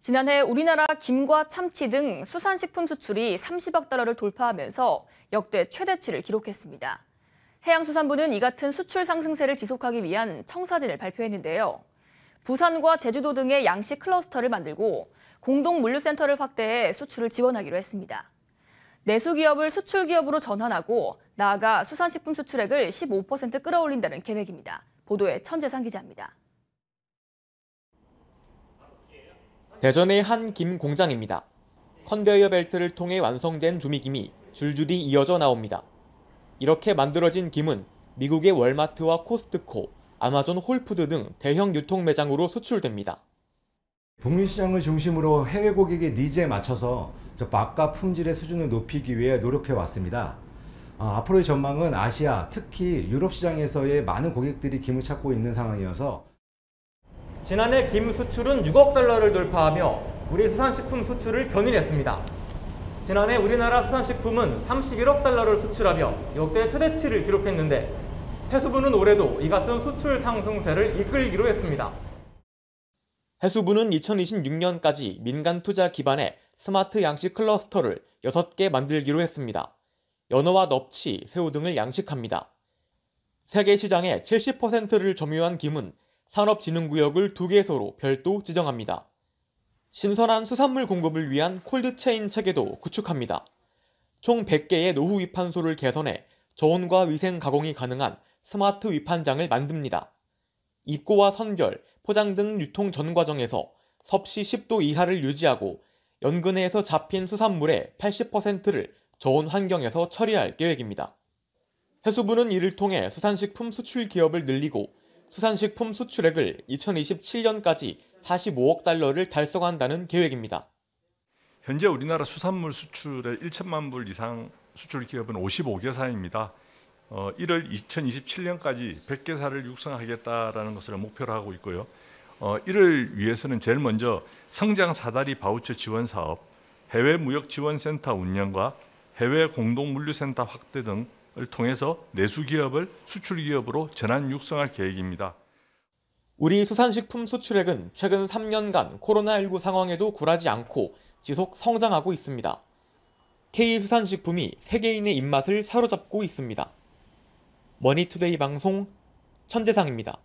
지난해 우리나라 김과 참치 등 수산식품 수출이 30억 달러를 돌파하면서 역대 최대치를 기록했습니다. 해양수산부는 이 같은 수출 상승세를 지속하기 위한 청사진을 발표했는데요. 부산과 제주도 등의 양식 클러스터를 만들고 공동물류센터를 확대해 수출을 지원하기로 했습니다. 내수기업을 수출기업으로 전환하고 나아가 수산식품 수출액을 15% 끌어올린다는 계획입니다. 보도에 천재상 기자입니다. 대전의 한 김 공장입니다. 컨베이어 벨트를 통해 완성된 조미김이 줄줄이 이어져 나옵니다. 이렇게 만들어진 김은 미국의 월마트와 코스트코, 아마존 홀푸드 등 대형 유통 매장으로 수출됩니다. 북미 시장을 중심으로 해외 고객의 니즈에 맞춰서 맛과 품질의 수준을 높이기 위해 노력해 왔습니다. 아, 앞으로의 전망은 아시아, 특히 유럽 시장에서의 많은 고객들이 김을 찾고 있는 상황이어서 지난해 김 수출은 6억 달러를 돌파하며 우리 수산식품 수출을 견인했습니다. 지난해 우리나라 수산식품은 31억 달러를 수출하며 역대 최대치를 기록했는데 해수부는 올해도 이 같은 수출 상승세를 이끌기로 했습니다. 해수부는 2026년까지 민간 투자 기반의 스마트 양식 클러스터를 6개 만들기로 했습니다. 연어와 넙치, 새우 등을 양식합니다. 세계 시장의 70%를 점유한 김은 산업진흥구역을 두 개소로 별도 지정합니다. 신선한 수산물 공급을 위한 콜드체인 체계도 구축합니다. 총 100개의 노후 위판소를 개선해 저온과 위생 가공이 가능한 스마트 위판장을 만듭니다. 입고와 선결 포장 등 유통 전 과정에서 섭씨 10도 이하를 유지하고 연근해에서 잡힌 수산물의 80%를 저온 환경에서 처리할 계획입니다. 해수부는 이를 통해 수산식품 수출 기업을 늘리고 수산식품 수출액을 2027년까지 45억 달러를 달성한다는 계획입니다. 현재 우리나라 수산물 수출의 1천만 불 이상 수출 기업은 55개사입니다. 어, 이를 2027년까지 100개사를 육성하겠다라는 것을 목표로 하고 있고요. 어, 이를 위해서는 제일 먼저 성장 사다리 바우처 지원 사업, 해외 무역 지원 센터 운영과 해외 공동 물류센터 확대 등 기업을 통해서 내수 기업을 수출 기업으로 전환 육성할 계획입니다. 우리 수산식품 수출액은 최근 3년간 코로나19 상황에도 굴하지 않고 지속 성장하고 있습니다. K수산식품이 세계인의 입맛을 사로잡고 있습니다. 머니투데이 방송 천재상입니다.